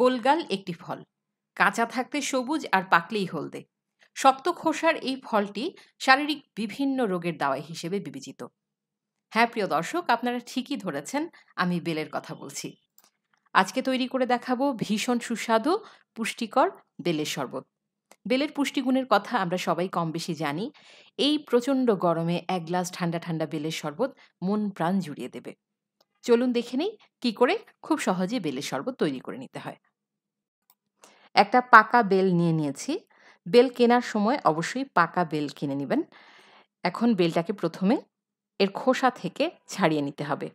গোলগাল একটি ফল কাঁচা থাকতে সবুজ আর পাকলেই হলদে শক্ত খোসার এই ফলটি শারীরিক বিভিন্ন রোগের দাওয়াই হিসেবে বিবেচিত হ্যাঁ প্রিয় দর্শক আপনারা ঠিকই ধরেছেন আমি বেলের কথা বলছি আজকে তৈরি করে দেখাবো ভীষণ সুস্বাদু পুষ্টিকর বেলের শরবত বেলের পুষ্টিগুণের কথা আমরা সবাই কম বেশি জানি এই প্রচণ্ড গরমে এক গ্লাস ঠান্ডা ঠান্ডা বেলের শরবত মন প্রাণ জুড়িয়ে দেবে চলুন দেখে নিই কী করে খুব সহজে বেলের শরবত তৈরি করে নিতে হয় একটা পাকা বেল নিয়ে নিয়েছি বেল কেনার সময় অবশ্যই পাকা বেল কিনে নেবেন এখন বেলটাকে প্রথমে এর খোসা থেকে ছাড়িয়ে নিতে হবে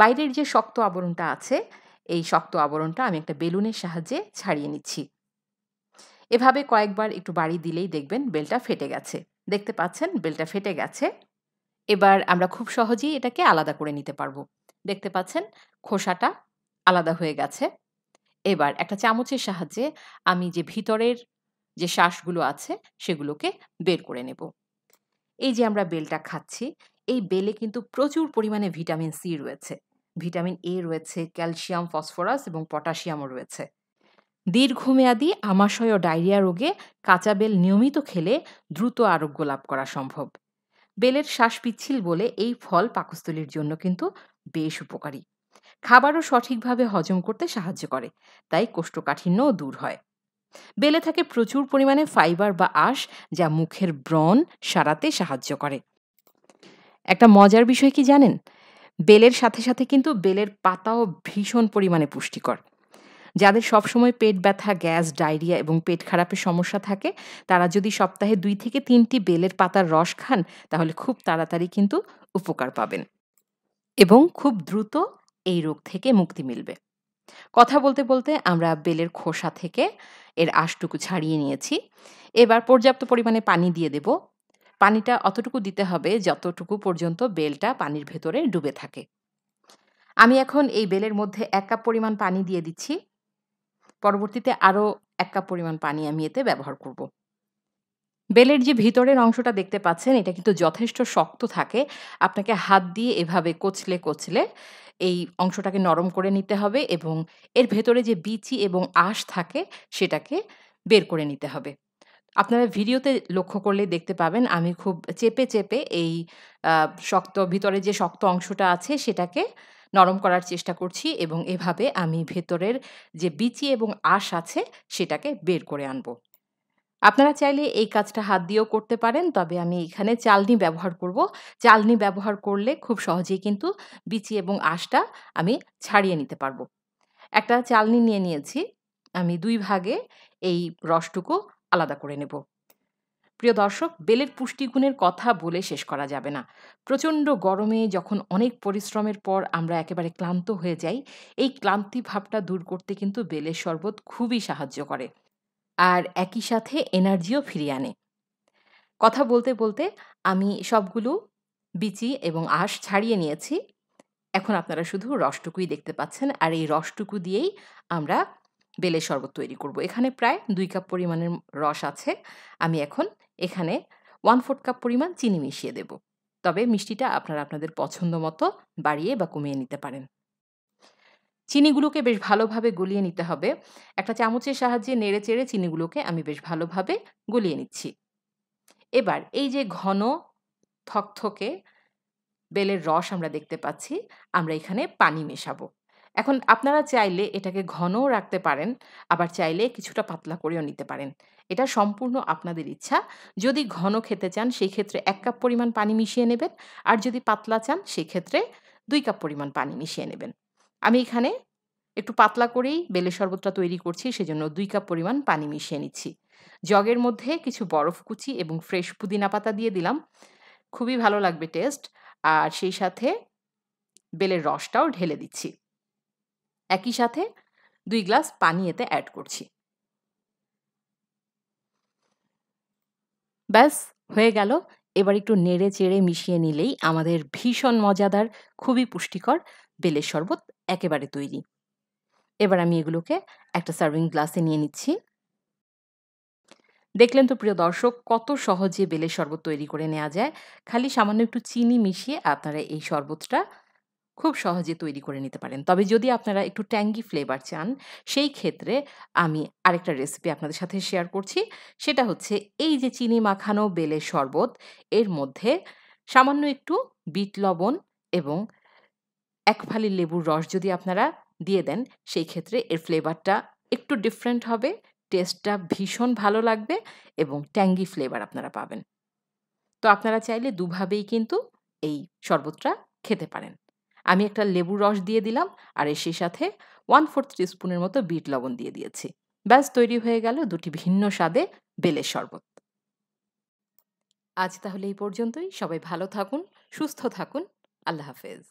বাইরের যে শক্ত আবরণটা আছে এই শক্ত আবরণটা আমি একটা বেলুনের সাহায্যে ছাড়িয়ে নিচ্ছি এভাবে কয়েকবার একটু বাড়ি দিলেই দেখবেন বেলটা ফেটে গেছে দেখতে পাচ্ছেন বেলটা ফেটে গেছে এবার আমরা খুব সহজেই এটাকে আলাদা করে নিতে পারবো দেখতে পাচ্ছেন খোসাটা আলাদা হয়ে গেছে এবার একটা চামচের সাহায্যে আমি যে ভিতরের যে শ্বাসগুলো আছে সেগুলোকে বের করে নেব এই যে আমরা বেলটা খাচ্ছি এই বেলে কিন্তু প্রচুর পরিমাণে ভিটামিন সি রয়েছে ভিটামিন এ রয়েছে ক্যালসিয়াম ফসফরাস এবং পটাশিয়ামও রয়েছে দীর্ঘমেয়াদী আমাশয় ও ডায়রিয়া রোগে কাঁচা বেল নিয়মিত খেলে দ্রুত আরোগ্য লাভ করা সম্ভব বেলের শ্বাস পিচ্ছিল বলে এই ফল পাকস্থলীর জন্য কিন্তু বেশ উপকারী খাবারও সঠিকভাবে হজম করতে সাহায্য করে তাই কোষ্ঠকাঠিন্যও দূর হয় বেলে থাকে প্রচুর পরিমাণে ফাইবার বা আঁশ যা মুখের ব্রণ সারাতে সাহায্য করে একটা মজার বিষয় কি জানেন বেলের সাথে সাথে কিন্তু বেলের পাতাও ভীষণ পরিমাণে পুষ্টিকর যাদের সবসময় পেট ব্যথা গ্যাস ডায়রিয়া এবং পেট খারাপের সমস্যা থাকে তারা যদি সপ্তাহে দুই থেকে তিনটি বেলের পাতার রস খান তাহলে খুব তাড়াতাড়ি কিন্তু উপকার পাবেন এবং খুব দ্রুত এই রোগ থেকে মুক্তি মিলবে কথা বলতে বলতে আমরা বেলের খোসা থেকে এর আশটুকু ছাড়িয়ে নিয়েছি এবার পর্যাপ্ত পরিমাণে পানি দিয়ে দেব পানিটা অতটুকু দিতে হবে যতটুকু পর্যন্ত বেলটা পানির ভেতরে ডুবে থাকে আমি এখন এই বেলের মধ্যে এক কাপ পরিমাণ পানি দিয়ে দিচ্ছি পরবর্তীতে আরও এক কাপ পরিমাণ পানি আমি এতে ব্যবহার করব। বেলের যে ভিতরের অংশটা দেখতে পাচ্ছেন এটা কিন্তু যথেষ্ট শক্ত থাকে আপনাকে হাত দিয়ে এভাবে কচলে কচলে এই অংশটাকে নরম করে নিতে হবে এবং এর ভেতরে যে বিচি এবং আঁশ থাকে সেটাকে বের করে নিতে হবে আপনারা ভিডিওতে লক্ষ্য করলে দেখতে পাবেন আমি খুব চেপে চেপে এই শক্ত ভিতরে যে শক্ত অংশটা আছে সেটাকে নরম করার চেষ্টা করছি এবং এভাবে আমি ভেতরের যে বিচি এবং আশ আছে সেটাকে বের করে আনবো আপনারা চাইলে এই কাজটা হাত দিয়েও করতে পারেন তবে আমি এখানে চালনি ব্যবহার করব চালনি ব্যবহার করলে খুব সহজেই কিন্তু বিচি এবং আঁশটা আমি ছাড়িয়ে নিতে পারবো একটা চালনি নিয়ে নিয়েছি আমি দুই ভাগে এই রসটুকু আলাদা করে নেব প্রিয় দর্শক বেলের পুষ্টিগুণের কথা বলে শেষ করা যাবে না প্রচণ্ড গরমে যখন অনেক পরিশ্রমের পর আমরা একেবারে ক্লান্ত হয়ে যাই এই ক্লান্তি ভাবটা দূর করতে কিন্তু বেলের শরবত খুবই সাহায্য করে আর একই সাথে এনার্জিও ফিরিয়ে আনে কথা বলতে বলতে আমি সবগুলো বিচি এবং আঁশ ছাড়িয়ে নিয়েছি এখন আপনারা শুধু রসটুকুই দেখতে পাচ্ছেন আর এই রসটুকু দিয়েই আমরা বেলের শরবত তৈরি করব এখানে প্রায় দুই কাপ পরিমাণের রস আছে আমি এখন এখানে ওয়ান ফোর্থ কাপ পরিমাণ চিনি মিশিয়ে দেব তবে মিষ্টিটা আপনারা আপনাদের পছন্দ মতো বাড়িয়ে বা কমিয়ে নিতে পারেন চিনিগুলোকে বেশ ভালোভাবে গলিয়ে নিতে হবে একটা চামচের সাহায্যে নেড়ে চেড়ে চিনিগুলোকে আমি বেশ ভালোভাবে গলিয়ে নিচ্ছি এবার এই যে ঘন থকথকে বেলের রস আমরা দেখতে পাচ্ছি আমরা এখানে পানি মেশাবো এখন আপনারা চাইলে এটাকে ঘনও রাখতে পারেন আবার চাইলে কিছুটা পাতলা করেও নিতে পারেন এটা সম্পূর্ণ আপনাদের ইচ্ছা যদি ঘন খেতে চান সেই ক্ষেত্রে এক কাপ পরিমাণ পানি মিশিয়ে নেবেন আর যদি পাতলা চান সেক্ষেত্রে দুই কাপ পরিমাণ পানি মিশিয়ে নেবেন আমি এখানে একটু পাতলা করেই বেলে শরবতটা তৈরি করছি সেজন্য দুই কাপ পরিমাণ পানি মিশিয়ে নিচ্ছি জগের মধ্যে কিছু বরফ কুচি এবং ফ্রেশ পুদিনা পাতা দিয়ে দিলাম খুবই ভালো লাগবে টেস্ট আর সেই সাথে বেলের রসটাও ঢেলে দিচ্ছি একই সাথে দুই গ্লাস পানি এতে অ্যাড করছি ব্যাস হয়ে গেল এবার একটু নেড়ে চেড়ে মিশিয়ে নিলেই আমাদের ভীষণ মজাদার খুবই পুষ্টিকর বেলের শরবত একেবারে তৈরি এবার আমি এগুলোকে একটা সার্ভিং গ্লাসে নিয়ে নিচ্ছি দেখলেন তো প্রিয় দর্শক কত সহজে বেলের শরবত তৈরি করে নেওয়া যায় খালি সামান্য একটু চিনি মিশিয়ে আপনারা এই শরবতটা খুব সহজে তৈরি করে নিতে পারেন তবে যদি আপনারা একটু ট্যাঙ্গি ফ্লেভার চান সেই ক্ষেত্রে আমি আরেকটা রেসিপি আপনাদের সাথে শেয়ার করছি সেটা হচ্ছে এই যে চিনি মাখানো বেলে শরবত এর মধ্যে সামান্য একটু বিট লবণ এবং এক ফালি লেবুর রস যদি আপনারা দিয়ে দেন সেই ক্ষেত্রে এর ফ্লেভারটা একটু ডিফারেন্ট হবে টেস্টটা ভীষণ ভালো লাগবে এবং ট্যাঙ্গি ফ্লেভার আপনারা পাবেন তো আপনারা চাইলে দুভাবেই কিন্তু এই শরবতটা খেতে পারেন আমি একটা লেবুর রস দিয়ে দিলাম আর এর সেই সাথে ওয়ান ফোর্থ স্পুনের মতো বিট লবণ দিয়ে দিয়েছি ব্যাস তৈরি হয়ে গেল দুটি ভিন্ন স্বাদে বেলের শরবত আজ তাহলে এই পর্যন্তই সবাই ভালো থাকুন সুস্থ থাকুন আল্লাহ হাফেজ